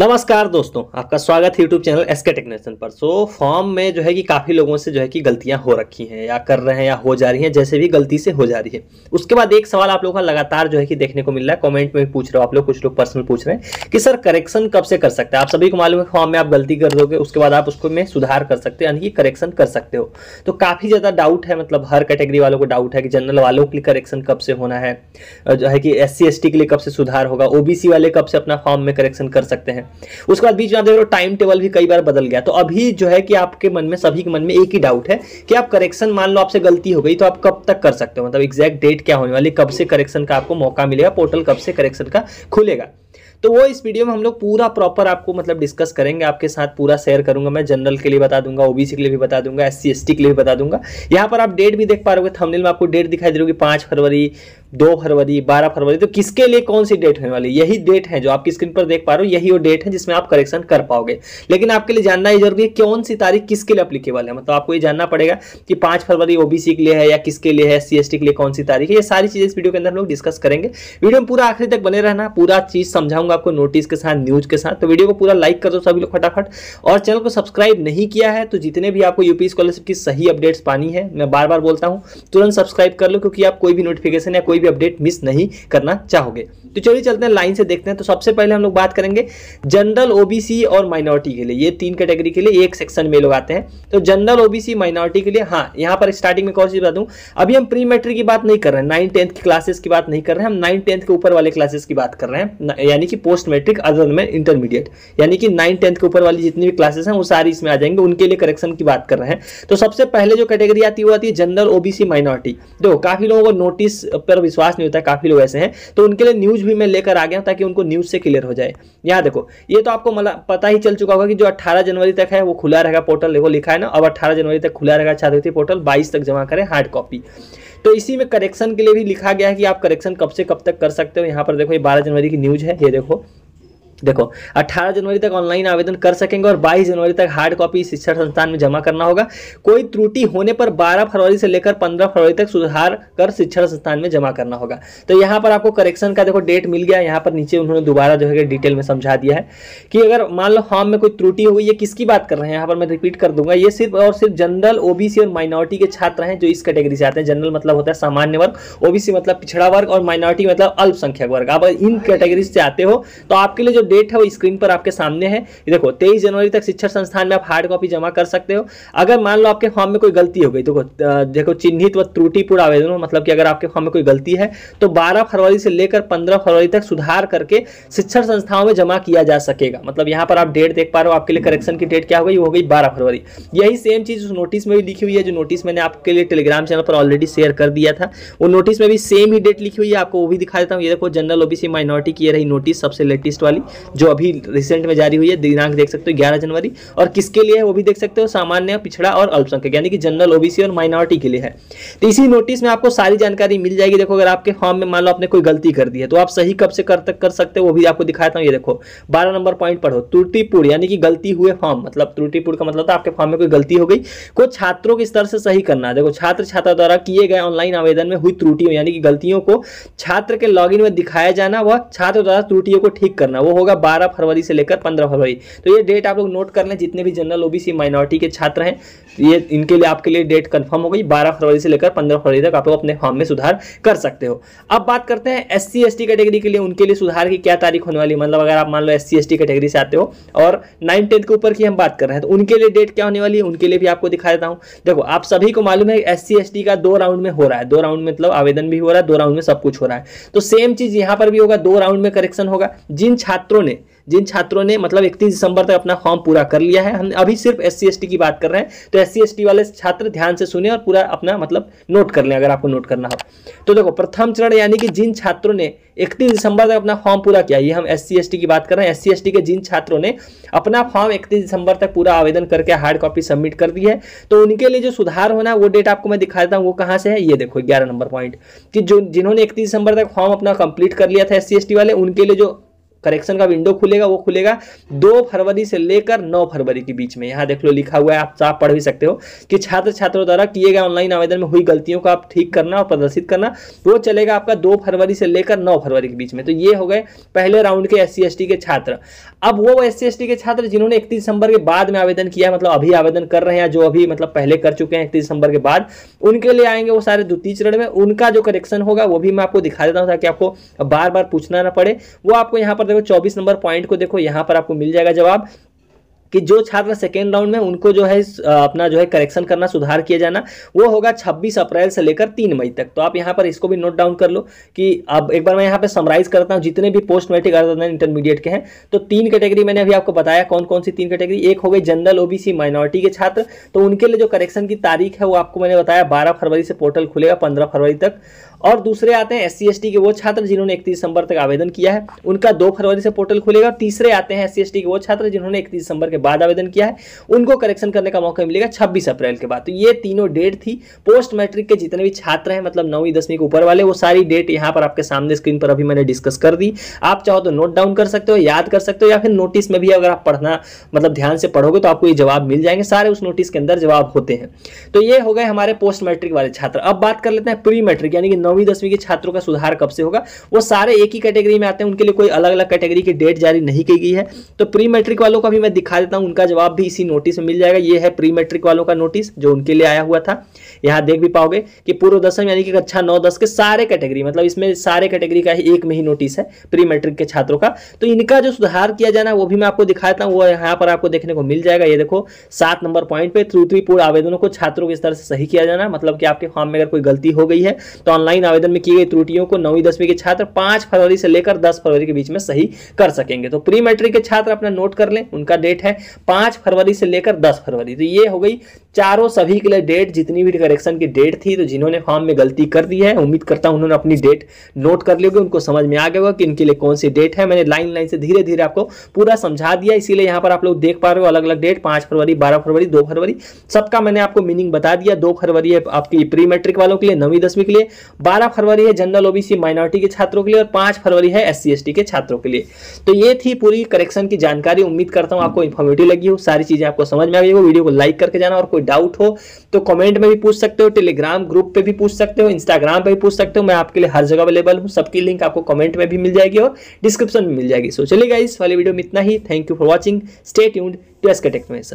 नमस्कार दोस्तों आपका स्वागत है यूट्यूब चैनल एसके टेक्नेशन पर सो so, फॉर्म में जो है कि काफ़ी लोगों से जो है कि गलतियां हो रखी हैं या कर रहे हैं या हो जा रही हैं जैसे भी गलती से हो जा रही है उसके बाद एक सवाल आप लोगों का लगातार जो है कि देखने को मिल रहा है कमेंट में पूछ रहे हो आप लोग कुछ लोग पर्सनल पूछ रहे हैं कि सर करेक्शन कब से कर सकते हैं आप सभी को मालूम है फॉर्म में आप गलती कर दोगे उसके बाद आप उसको में सुधार कर सकते हो यानी कि करेक्शन कर सकते हो तो काफ़ी ज़्यादा डाउट है मतलब हर कैटेगरी वालों को डाउट है कि जनरल वालों के लिए करेक्शन कब से होना है जो है कि एस सी के लिए कब से सुधार होगा ओ वाले कब से अपना फॉर्म में करेक्शन कर सकते हैं है उसके बाद बीच में आप देख रहे हो टाइम टेबल भी कई बार बदल गया तो अभी जो है कि आपके मन में सभी के मन में एक ही डाउट है कि आप करेक्शन मान लो आपसे गलती हो गई तो आप कब तक कर सकते हो मतलब एग्जैक्ट डेट क्या होने वाली कब से करेक्शन का आपको मौका मिलेगा पोर्टल कब से करेक्शन का खुलेगा तो वो इस वीडियो में हम लोग पूरा प्रॉपर आपको मतलब डिस्कस करेंगे आपके साथ पूरा शेयर करूंगा मैं जनरल के लिए बता दूंगा ओबीसी के लिए भी बता दूंगा एससी एसटी के लिए भी बता दूंगा यहाँ पर आप डेट भी देख पा रहे थंबनेल में आपको डेट दिखाई दे रही होगी पांच फरवरी दो फरवरी बारह फरवरी तो किसके लिए कौन सी डेट होने वाली यही डेट है जो आपकी स्क्रीन पर देख पा रहे हो यही वो डेट है जिसमें आप करेक्शन कर पाओगे लेकिन आपके लिए जानना ये जरूरी है कौन सी तारीख किसके लिए अपलीकेबल है मतलब आपको ये जानना पड़ेगा कि पांच फरवरी ओबीसी के लिए है या किसके लिए है सी के लिए कौन सी तारीख है ये सारी चीज़ें इस वीडियो के अंदर हम लोग डिस्कस करेंगे वीडियो में पूरा आखिरी तक बने रहना पूरा चीज़ समझाऊंगा आपको नोटिस के साथ न्यूज़ के साथ तो वीडियो को पूरा लाइक कर दो सभी लोग फटाफट और चैनल को सब्सक्राइब नहीं किया है तो जितने भी आपको यूपी स्कॉलरशिप की सही अपडेट्स पानी है मैं बार बार बोलता हूँ तुरंत सब्सक्राइब कर लो क्योंकि आप कोई भी नोटिफिकेशन या कोई भी अपडेट मिस नहीं करना चाहोगे तो चलिए चलते हैं लाइन से देखते हैं तो सबसे पहले हम लोग बात करेंगे जनरल ओबीसी और माइनॉरिटी के लिए ये तीन कैटेगरी के लिए एक सेक्शन में लोग आते हैं तो जनरल ओबीसी माइनॉरिटी के लिए हाँ यहाँ पर स्टार्टिंग में कौन सी बता दूँ अभी हम प्री मेट्रिक की बात नहीं कर रहे हैं नाइन टेंथ की क्लासेस की बात नहीं कर रहे हैं हम नाइन टेंथ के ऊपर वाले क्लासेस की बात कर रहे हैं यानी कि पोस्ट मेट्रिक अदर में इंटरमीडिएट यानी कि नाइन टेंथ के ऊपर वाली जितनी भी क्लासेस हैं वो सारी इसमें आ जाएंगे उनके लिए करेक्शन की बात कर रहे हैं तो सबसे पहले जो कैटेगरी आती है वो आती है जनरल ओबीसी माइनॉरिटी देखो काफी लोगों को नोटिस पर विश्वास नहीं होता है काफ़ी लोग ऐसे हैं तो उनके लिए न्यूज़ भी मैं लेकर आ गया ताकि उनको न्यूज़ से क्लियर हो जाए यहाँ देखो ये तो आपको मतलब पता ही चल चुका होगा कि जो अट्ठारह जनवरी तक है वो खुला रहेगा पोर्टल देखो लिखा है ना अब अट्ठारह जनवरी तक खुला रहेगा छात्रवृत्ति पोर्टल बाईस तक जमा करें हार्ड कॉपी तो इसी में करेक्शन के लिए भी लिखा गया है कि आप करेक्शन कब से कब तक कर सकते हो यहाँ पर देखो ये बारह जनवरी की न्यूज़ है ये देखो देखो 18 जनवरी तक ऑनलाइन आवेदन कर सकेंगे और 22 जनवरी तक हार्ड कॉपी शिक्षण संस्थान में जमा करना होगा कोई त्रुटि होने पर 12 फरवरी से लेकर 15 फरवरी तक सुधार कर शिक्षा संस्थान में जमा करना होगा तो यहाँ पर आपको करेक्शन का देखो डेट मिल गया यहाँ पर नीचे उन्होंने दोबारा जो है डिटेल में समझा दिया है कि अगर मान लो फॉर्म में कोई त्रुटि हुई ये किसकी बात कर रहे हैं यहाँ पर मैं रिपीट कर दूंगा ये सिर्फ और सिर्फ जनरल ओबीसी और माइनॉरिटी के छात्र हैं जो इस कैटेगरी से आते हैं जनरल मतलब होता है सामान्य वर्ग ओबीसी मतलब पिछड़ा वर्ग और माइनॉरिटी मतलब अल्पसंख्यक वर्ग आप इन कैटेगरी से आते हो तो आपके लिए जो डेट है वो स्क्रीन पर आपके सामने है देखो तेईस जनवरी तक शिक्षण संस्थान में आप हार्ड कॉपी जमा कर सकते हो अगर मान लो आपके फॉर्म में कोई गलती हो गई देखो देखो चिन्हित व त्रुटिपूर्ण आवेदन मतलब कि अगर आपके फॉर्म में कोई गलती है तो बारह फरवरी से लेकर पंद्रह फरवरी तक सुधार करके शिक्षण संस्थाओं में जमा किया जा सकेगा मतलब यहाँ पर आप डेट देख पा रहे हो आपके लिए करेक्शन की डेट क्या हो गई हो गई बारह फरवरी यही सेम चीज़ उस नोटिस में भी लिखी हुई है जो नोटिस मैंने आपके लिए टेलीग्राम चैनल पर ऑलरेडी शेयर कर दिया था वो नोटिस में भी सेम ही डेट लिखी हुई है आपको वो भी दिखा देता हूँ ये देखो जनरल ओबीसी माइनॉरिटी की रही नोटिस सबसे लेटेस्ट वाली जो अभी रिसेंट में जारी हुई है दिनांक देख सकते हो ग्यारह जनवरी और किसके लिए है वो भी देख सकते हो सामान्य पिछड़ा और अल्पसंख्यक यानी कि जनरल ओबीसी और माइनॉरिटी के लिए है तो इसी नोटिस में आपको सारी जानकारी मिल जाएगी देखो अगर आपके फॉर्म में मान लो आपने कोई गलती कर दी है तो आप सही कब से कर तक कर सकते हो वो भी आपको दिखाता हूँ ये देखो बारह नंबर पॉइंट पढ़ो त्रुटिपूर्ण यानी कि गलती हुए फॉर्म मतलब त्रुटिपूर्ण का मतलब था आपके फॉर्म में कोई गलती हो गई को छात्रों के स्तर से सही करना देखो छात्र छात्रा द्वारा किए गए ऑनलाइन आवेदन में हुई त्रुटियों यानी कि गलतियों को छात्र के लॉग में दिखाया जाना व छात्र द्वारा त्रुटियों को ठीक करना वो हो होगा बारह फरवरी से लेकर पंद्रह फरवरी तो ये डेट आप लोग नोट कर लें जितने भी जनरल ओबीसी माइनॉरिटी के छात्र हैं ये इनके लिए आपके लिए डेट कन्फर्म हो गई बारह फरवरी से लेकर पंद्रह फरवरी तक आप लोग अपने फॉर्म में सुधार कर सकते हो अब बात करते हैं एस सी एस कैटेगरी के लिए उनके लिए सुधार की क्या तारीख होने वाली मतलब अगर आप मान लो एस सी एस कैटेगरी से आते हो और नाइन टेंथ के ऊपर की हम बात कर रहे हैं तो उनके लिए डेट क्या होने वाली है उनके लिए भी आपको दिखा देता हूँ देखो आप सभी को मालूम है एस सी एस का दो राउंड में हो रहा है दो राउंड में मतलब आवेदन भी हो रहा है दो राउंड में सब कुछ हो रहा है तो सेम चीज यहाँ पर भी होगा दो राउंड में करेक्शन होगा जिन छात्रों छात्रों ने जिन छात्रों ने मतलब इकतीस दिसंबर तक अपना फॉर्म पूरा कर लिया है हम अभी सिर्फ एस सी की बात कर रहे हैं तो एस सी वाले छात्र ध्यान से सुने और पूरा अपना मतलब नोट कर लें अगर आपको नोट करना हो तो देखो प्रथम चरण यानी कि जिन छात्रों ने इकतीस दिसंबर तक अपना फॉर्म पूरा किया ये हम एस सी की बात कर रहे हैं एस सी के जिन छात्रों ने अपना फॉर्म इकतीस दिसंबर तक पूरा आवेदन करके हार्ड कॉपी सबमिट कर दी है तो उनके लिए जो सुधार होना वो डेट आपको मैं दिखा देता हूँ वो कहाँ से है ये देखो ग्यारह नंबर पॉइंट कि जो जिन्होंने इकतीस दिसंबर तक फॉर्म अपना कंप्लीट कर लिया था एस सी वाले उनके लिए जो करेक्शन का विंडो खुलेगा वो खुलेगा दो फरवरी से लेकर नौ फरवरी के बीच में यहाँ देख लो लिखा हुआ है आप साफ पढ़ भी सकते हो कि छात्र छात्रों द्वारा किए गए ऑनलाइन आवेदन में हुई गलतियों को आप ठीक करना और प्रदर्शित करना वो चलेगा आपका दो फरवरी से लेकर नौ फरवरी के बीच में तो ये हो गए पहले राउंड के एस सी के छात्र अब वो एस सी के छात्र जिन्होंने इकतीस दिसंबर के बाद में आवेदन किया मतलब अभी आवेदन कर रहे हैं जो अभी मतलब पहले कर चुके हैं इकतीस दिसंबर के बाद उनके लिए आएंगे वो सारे द्वितीय चरण में उनका जो करेक्शन होगा वो भी मैं आपको दिखा देता हूँ ताकि आपको बार बार पूछना ना पड़े वो आपको यहाँ पर देखो चौबीस नंबर पॉइंट को देखो यहाँ पर आपको मिल जाएगा जवाब कि जो छात्र सेकेंड राउंड में उनको जो है अपना जो है करेक्शन करना सुधार किया जाना वो होगा 26 अप्रैल से लेकर 3 मई तक तो आप यहाँ पर इसको भी नोट डाउन कर लो कि अब एक बार मैं यहाँ पे समराइज करता हूँ जितने भी पोस्ट मैट्रिक अदर इंटरमीडिएट के हैं तो तीन कैटेगरी मैंने अभी आपको बताया कौन कौन सी तीन कैटेगरी एक हो गई जनरल ओबीसी माइनॉरिटी के छात्र तो उनके लिए जो करेक्शन की तारीख है वो आपको मैंने बताया बारह फरवरी से पोर्टल खुलेगा पंद्रह फरवरी तक और दूसरे आते हैं एस सी के वो छात्र जिन्होंने इकतीस दिसंबर तक आवेदन किया है उनका दो फरवरी से पोर्टल खुलेगा और तीसरे आते हैं एस सी के वो छात्र जिन्होंने इकतीस दिसंबर के बाद आवेदन किया है उनको करेक्शन करने का मौका मिलेगा छब्बीस अप्रैल के बाद तो ये तीनों डेट थी पोस्ट मैट्रिक के जितने भी छात्र हैं मतलब नौवीं दसवीं के ऊपर वाले वो सारी डेट यहाँ पर आपके सामने स्क्रीन पर अभी मैंने डिस्कस कर दी आप चाहो तो नोट डाउन कर सकते हो याद कर सकते हो या फिर नोटिस में भी अगर आप पढ़ना मतलब ध्यान से पढ़ोगे तो आपको ये जवाब मिल जाएंगे सारे उस नोटिस के अंदर जवाब होते हैं तो ये हो गए हमारे पोस्ट मैट्रिक वाले छात्र अब बात कर लेते हैं प्री मैट्रिक यानी कि नौ नौवीं दसवीं के छात्रों का सुधार कब से होगा वो सारे एक ही कैटेगरी में आते हैं उनके लिए कोई अलग अलग कैटेगरी की डेट जारी नहीं की गई है तो प्री मैट्रिक वालों का भी मैं दिखा देता हूँ उनका जवाब भी इसी नोटिस में मिल जाएगा ये है प्री मैट्रिक वालों का नोटिस जो उनके लिए आया हुआ था यहाँ देख भी पाओगे कि पूर्व दसम यानी कि कक्षा नौ दस के सारे कैटेगरी मतलब इसमें सारे कैटेगरी का ही एक में ही नोटिस है प्री मैट्रिक के छात्रों का तो इनका जो सुधार किया जाना वो भी मैं आपको दिखा देता हूँ वो यहाँ पर आपको देखने को मिल जाएगा ये देखो सात नंबर पॉइंट पे त्रुटिपूर्ण आवेदनों को छात्रों के स्तर से सही किया जाना मतलब कि आपके फॉर्म में अगर कोई गलती हो गई है तो ऑनलाइन ऑनलाइन आवेदन में की गई त्रुटियों को नौवीं दसवीं के छात्र पांच फरवरी से लेकर दस फरवरी के बीच में सही कर सकेंगे तो प्री मैट्रिक के छात्र अपना नोट कर लें उनका डेट है पांच फरवरी से लेकर दस फरवरी तो ये हो गई चारों सभी के लिए डेट जितनी भी करेक्शन की डेट थी तो जिन्होंने फॉर्म में गलती कर दी है उम्मीद करता हूँ उन्होंने अपनी डेट नोट कर ली होगी उनको समझ में आ गया होगा कि इनके लिए कौन सी डेट है मैंने लाइन लाइन से धीरे धीरे आपको पूरा समझा दिया इसीलिए यहाँ पर आप लोग देख पा रहे हो अलग अलग डेट पांच फरवरी बारह फरवरी दो फरवरी सबका मैंने आपको मीनिंग बता दिया दो फरवरी है आपकी प्री मैट्रिक वालों के लिए नवी दसवीं के लिए बारह फरवरी है जनरल ओबीसी माइनॉरिटी के छात्रों के लिए और पांच फरवरी है एस सी के छात्रों के लिए तो ये थी पूरी करेक्शन की जानकारी उम्मीद करता हूँ आपको इन्फॉर्मेटिव लगी हो सारी चीज़ें आपको समझ में आ गई वीडियो को लाइक करके जाना और कोई डाउट हो तो कमेंट में भी पूछ सकते हो टेलीग्राम ग्रुप पे भी पूछ सकते हो इंस्टाग्राम पे भी पूछ सकते हो मैं आपके लिए हर जगह अवेलेबल हूँ सबकी लिंक आपको कमेंट में भी मिल जाएगी और डिस्क्रिप्शन में मिल जाएगी सो चलेगा इस वाले वीडियो में इतना ही thank you for watching stay tuned to S